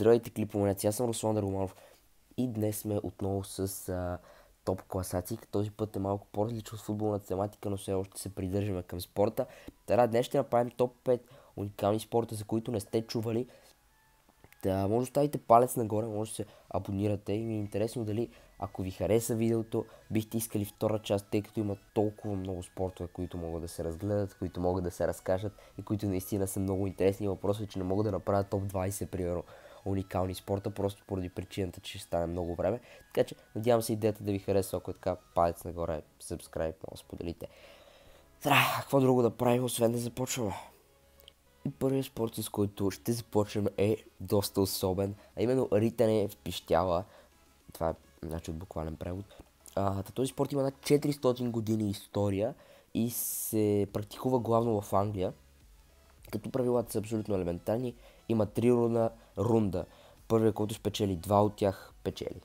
Здравейте, клиповенец! Значи, аз съм Руслан Даруманов и днес сме отново с а, топ класаци. Този път е малко по-различно от футболната тематика, но все още се придържаме към спорта. Тара, днес ще направим топ 5 уникални спорта, за които не сте чували. Та, може да оставите палец нагоре, може да се абонирате и ми е интересно дали ако ви хареса видеото, бихте искали втора част, тъй като има толкова много спортове, които могат да се разгледат, които могат да се разкажат и които наистина са много интересни. Въпросът е, че не мога да направя топ 20, примерно уникални спорта, просто поради причината, че ще стане много време. Така че, надявам се идеята да ви хареса, ако е така палец нагоре, subscribe, да споделите. Та, какво друго да правим, освен да започваме? И първият спорт, с който ще започнем е доста особен, а именно ритане в пищяла. Това е значи, от буквален превод. А, този спорт има над 400 години история и се практикува главно в Англия, като правилата са абсолютно елементарни има три руна рунда. Първият, който спечели два от тях, печели.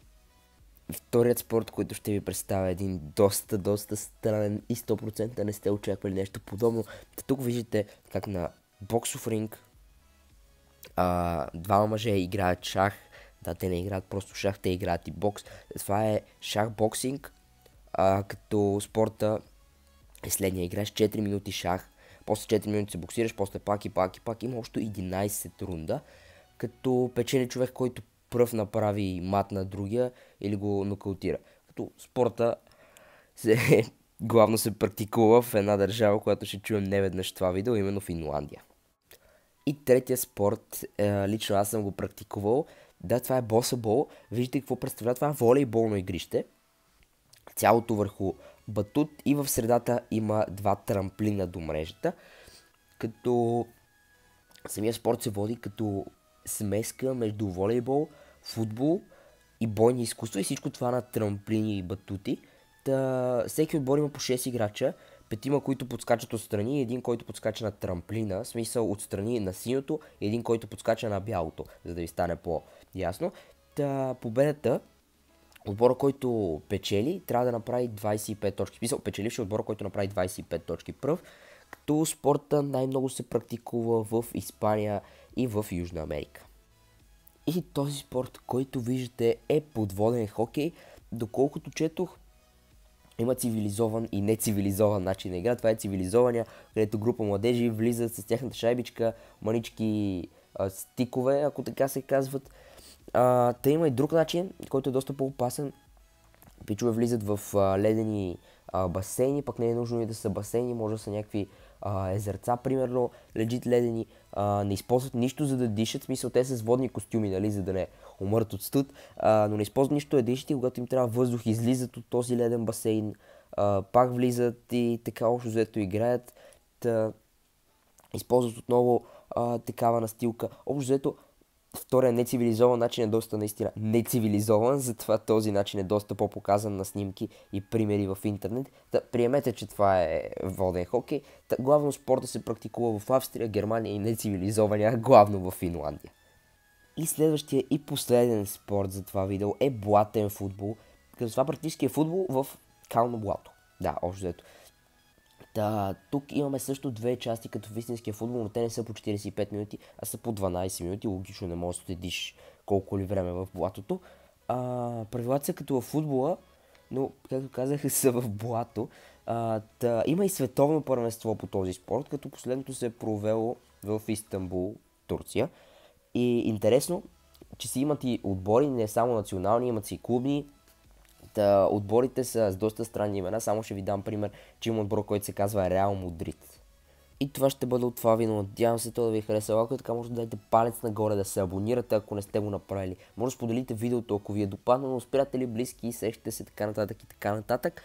Вторият спорт, който ще ви представя е един доста, доста странен и 100% не сте очаквали нещо подобно. Тук виждате как на боксов ринг а, мъже играят шах. Да, те не играят просто шах, те играят и бокс. Това е шах-боксинг, а, като спорта е следния. Играеш 4 минути шах после 4 минути се боксираш, после пак и пак и пак. Има общо 11 рунда, като печели човек, който пръв направи мат на другия или го нокаутира. Като спорта се, главно се практикува в една държава, която ще чуем неведнъж това видео, именно Финландия. И третия спорт, е, лично аз съм го практикувал, да, това е босабол. Виждате какво представлява, това е волейболно игрище цялото върху батут и в средата има два трамплина до мрежата, като самия спорт се води като смеска между волейбол, футбол и бойни изкуства и всичко това на трамплини и батути. Та, всеки отбор има по 6 играча, петима, които подскачат отстрани и един, който подскача на трамплина, в смисъл отстрани на синьото и един, който подскача на бялото, за да ви стане по-ясно. Та, победата отбора, който печели, трябва да направи 25 точки. Писал, печеливши отбор, който направи 25 точки пръв, като спорта най-много се практикува в Испания и в Южна Америка. И този спорт, който виждате е подводен хокей, доколкото четох, има цивилизован и нецивилизован начин на игра. Това е цивилизования, където група младежи влизат с тяхната шайбичка, манички стикове, ако така се казват, а, та има и друг начин, който е доста по-опасен. Пичове влизат в а, ледени а, басейни, пък не е нужно и да са басейни, може да са някакви а, езерца, примерно, лежит ледени, а, не използват нищо за да дишат, в смисъл те са с водни костюми, нали, за да не умърт от студ, а, но не използват нищо да дишат и когато им трябва въздух, излизат от този леден басейн, а, пак влизат и така общо взето играят, та, използват отново а, такава настилка. Общо взето Втория е нецивилизован начин е доста наистина нецивилизован, затова този начин е доста по-показан на снимки и примери в интернет. Та приемете, че това е воден хокей. Та, главно спорта се практикува в Австрия, Германия и нецивилизования, главно в Финландия. И следващия и последен спорт за това видео е блатен футбол, като това практически е футбол в кално блато. Да, общо ето. Та, тук имаме също две части като в истинския футбол, но те не са по 45 минути, а са по 12 минути. Логично не можеш да следиш колко ли време е в блатото. А, правилата са като в футбола, но, както казах, са в блато. А, та, има и световно първенство по този спорт, като последното се е провело в Истанбул, Турция. И интересно, че си имат и отбори, не само национални, имат си клубни, Та, е, отборите са с доста странни имена, само ще ви дам пример, че има отбор, който се казва Реал Мудрид. И това ще бъде от това вино. Надявам се то да ви е харесало. Ако е така, може да дадете палец нагоре, да се абонирате, ако не сте го направили. Може да споделите видеото, ако ви е допаднало с приятели, близки, и сещате се, така нататък и така нататък.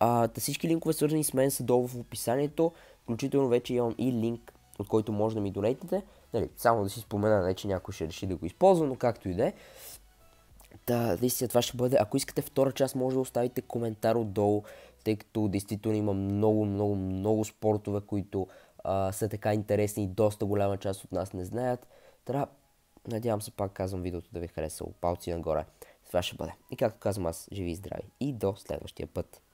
А, та всички линкове свързани с мен са долу в описанието. Включително вече имам и линк, от който може да ми донетите. Нали, само да си спомена, не че някой ще реши да го използва, но както и да е. Та, наистина това ще бъде. Ако искате втора част, може да оставите коментар отдолу, тъй като действително има много, много, много спортове, които а, са така интересни и доста голяма част от нас не знаят. Та, надявам се пак казвам видеото да ви е харесало. Палци нагоре. Това ще бъде. И както казвам аз, живи и здрави. И до следващия път.